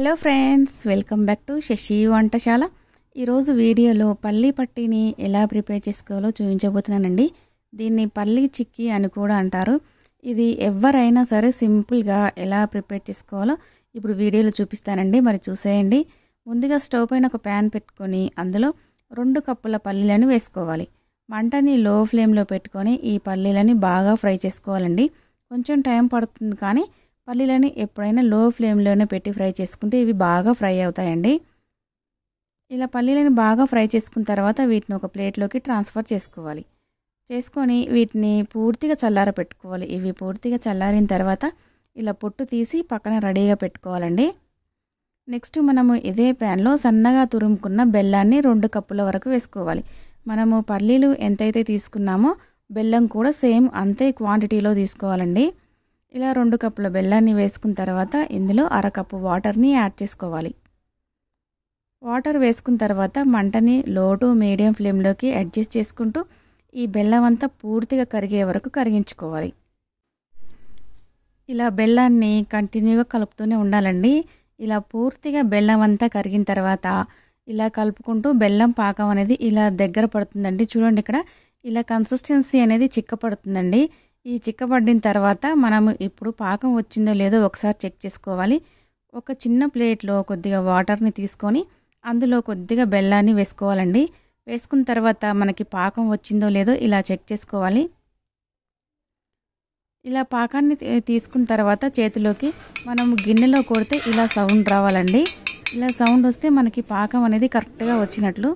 hello friends welcome back to Sashi Vantasala ఈరోజు వీడియోలో పల్లీ పట్టీని ఎలా ప్రిపేర్ చేసుకోవాలో చూపించబోతున్నానండి దీన్ని పల్లీ చిక్కీ అని కూడా అంటారు ఇది ఎవరైనా సరే సింపుల్గా ఎలా ప్రిపేర్ చేసుకోవాలో ఇప్పుడు వీడియోలో చూపిస్తానండి మరి చూసేయండి ముందుగా స్టవ్ పైన ఒక ప్యాన్ పెట్టుకొని అందులో రెండు కప్పుల పల్లీలను వేసుకోవాలి మంటని లో ఫ్లేమ్లో పెట్టుకొని ఈ పల్లీలని బాగా ఫ్రై చేసుకోవాలండి కొంచెం టైం పడుతుంది కానీ పల్లీలని ఎప్పుడైనా లో ఫ్లేమ్లోనే పెట్టి ఫ్రై చేసుకుంటే ఇవి బాగా ఫ్రై అవుతాయండి ఇలా పల్లీలను బాగా ఫ్రై చేసుకున్న తర్వాత వీటిని ఒక ప్లేట్లోకి ట్రాన్స్ఫర్ చేసుకోవాలి చేసుకొని వీటిని పూర్తిగా చల్లార పెట్టుకోవాలి ఇవి పూర్తిగా చల్లారిన తర్వాత ఇలా పొట్టు తీసి పక్కన రెడీగా పెట్టుకోవాలండి నెక్స్ట్ మనము ఇదే ప్యాన్లో సన్నగా తురుముకున్న బెల్లాన్ని రెండు కప్పుల వరకు వేసుకోవాలి మనము పల్లీలు ఎంతైతే తీసుకున్నామో బెల్లం కూడా సేమ్ అంతే క్వాంటిటీలో తీసుకోవాలండి ఇలా రెండు కప్పుల బెల్లాన్ని వేసుకున్న తర్వాత ఇందులో అరకప్పు వాటర్ని యాడ్ చేసుకోవాలి వాటర్ వేసుకున్న తర్వాత మంటని లో టు మీడియం ఫ్లేమ్లోకి అడ్జస్ట్ చేసుకుంటూ ఈ బెల్లం అంతా పూర్తిగా కరిగే వరకు కరిగించుకోవాలి ఇలా బెల్లాన్ని కంటిన్యూగా కలుపుతూనే ఉండాలండి ఇలా పూర్తిగా బెల్లం అంతా కరిగిన తర్వాత ఇలా కలుపుకుంటూ బెల్లం పాకం అనేది ఇలా దగ్గర పడుతుందండి చూడండి ఇక్కడ ఇలా కన్సిస్టెన్సీ అనేది చిక్కపడుతుందండి ఈ చిక్కబడిన తర్వాత మనము ఇప్పుడు పాకం వచ్చిందో లేదో ఒకసారి చెక్ చేసుకోవాలి ఒక చిన్న ప్లేట్లో కొద్దిగా వాటర్ని తీసుకొని అందులో కొద్దిగా బెల్లాన్ని వేసుకోవాలండి వేసుకున్న తర్వాత మనకి పాకం వచ్చిందో లేదో ఇలా చెక్ చేసుకోవాలి ఇలా పాకాన్ని తీసుకున్న తర్వాత చేతిలోకి మనం గిన్నెలో కొడితే ఇలా సౌండ్ రావాలండి ఇలా సౌండ్ వస్తే మనకి పాకం అనేది కరెక్ట్గా వచ్చినట్లు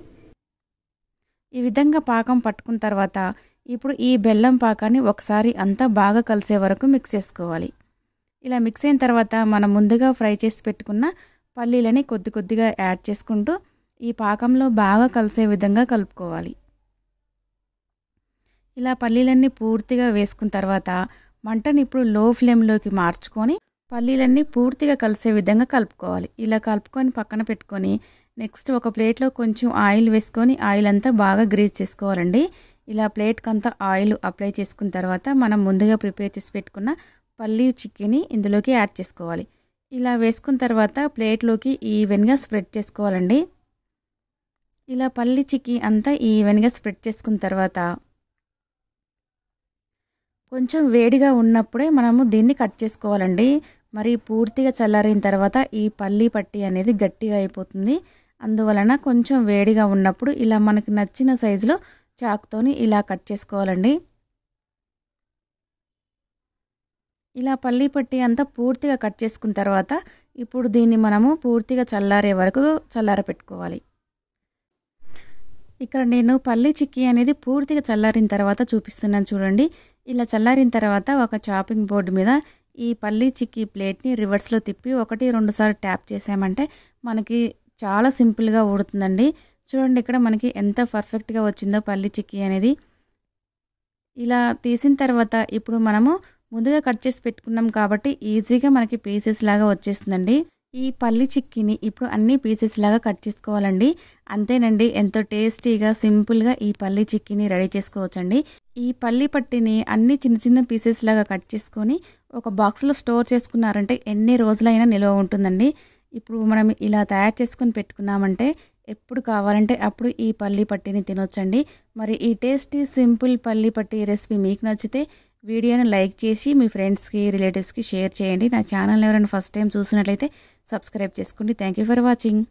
ఈ విధంగా పాకం పట్టుకున్న తర్వాత ఇప్పుడు ఈ బెల్లం పాకాన్ని ఒకసారి అంతా బాగా కలిసే వరకు మిక్స్ చేసుకోవాలి ఇలా మిక్స్ అయిన తర్వాత మనం ముందుగా ఫ్రై చేసి పెట్టుకున్న పల్లీలని కొద్ది కొద్దిగా యాడ్ చేసుకుంటూ ఈ పాకంలో బాగా కలిసే విధంగా కలుపుకోవాలి ఇలా పల్లీలన్నీ పూర్తిగా వేసుకున్న తర్వాత మంటని ఇప్పుడు లో ఫ్లేమ్లోకి మార్చుకొని పల్లీలన్నీ పూర్తిగా కలిసే విధంగా కలుపుకోవాలి ఇలా కలుపుకొని పక్కన పెట్టుకొని నెక్స్ట్ ఒక ప్లేట్లో కొంచెం ఆయిల్ వేసుకొని ఆయిల్ అంతా బాగా గ్రీజ్ చేసుకోవాలండి ఇలా ప్లేట్కి అంతా ఆయిల్ అప్లై చేసుకున్న తర్వాత మనం ముందుగా ప్రిపేర్ చేసి పెట్టుకున్న పల్లీ చికెన్ని ఇందులోకి యాడ్ చేసుకోవాలి ఇలా వేసుకున్న తర్వాత ప్లేట్లోకి ఈవెన్గా స్ప్రెడ్ చేసుకోవాలండి ఇలా పల్లి చిక్కి అంతా ఈవెన్గా స్ప్రెడ్ చేసుకున్న తర్వాత కొంచెం వేడిగా ఉన్నప్పుడే మనము దీన్ని కట్ చేసుకోవాలండి మరి పూర్తిగా చల్లారిన తర్వాత ఈ పల్లి పట్టి అనేది గట్టిగా అయిపోతుంది అందువలన కొంచెం వేడిగా ఉన్నప్పుడు ఇలా మనకు నచ్చిన సైజులో చాక్తోని ఇలా కట్ చేసుకోవాలండి ఇలా పల్లీ పట్టి అంతా పూర్తిగా కట్ చేసుకున్న తర్వాత ఇప్పుడు దీన్ని మనము పూర్తిగా చల్లారే వరకు చల్లార పెట్టుకోవాలి ఇక్కడ నేను పల్లి చిక్కీ అనేది పూర్తిగా చల్లారిన తర్వాత చూపిస్తున్నాను చూడండి ఇలా చల్లారిన తర్వాత ఒక చాపింగ్ బోర్డు మీద ఈ పల్లి చిక్కీ ప్లేట్ని రివర్స్లో తిప్పి ఒకటి రెండుసార్లు ట్యాప్ చేసామంటే మనకి చాలా సింపుల్గా ఊడుతుందండి చూడండి ఇక్కడ మనకి ఎంత పర్ఫెక్ట్గా వచ్చిందో పల్లి చిక్కీ అనేది ఇలా తీసిన తర్వాత ఇప్పుడు మనము ముందుగా కట్ చేసి పెట్టుకున్నాం కాబట్టి ఈజీగా మనకి పీసెస్ లాగా వచ్చేస్తుందండి ఈ పల్లి చిక్కీని ఇప్పుడు అన్ని పీసెస్ లాగా కట్ చేసుకోవాలండి అంతేనండి ఎంతో టేస్టీగా సింపుల్గా ఈ పల్లి చిక్కీని రెడీ చేసుకోవచ్చండి ఈ పల్లి పట్టిని అన్ని చిన్న చిన్న పీసెస్ లాగా కట్ చేసుకొని ఒక బాక్స్లో స్టోర్ చేసుకున్నారంటే ఎన్ని రోజులైనా నిల్వ ఉంటుందండి ఇప్పుడు మనం ఇలా తయారు చేసుకుని పెట్టుకున్నామంటే ఎప్పుడు కావాలంటే అప్పుడు ఈ పల్లీ పట్టిని తినొచ్చండి మరి ఈ టేస్టీ సింపుల్ పల్లీ పట్టి రెసిపీ మీకు నచ్చితే వీడియోను లైక్ చేసి మీ ఫ్రెండ్స్కి రిలేటివ్స్కి షేర్ చేయండి నా ఛానల్ ఎవరైనా ఫస్ట్ టైం చూసినట్లయితే సబ్స్క్రైబ్ చేసుకోండి థ్యాంక్ ఫర్ వాచింగ్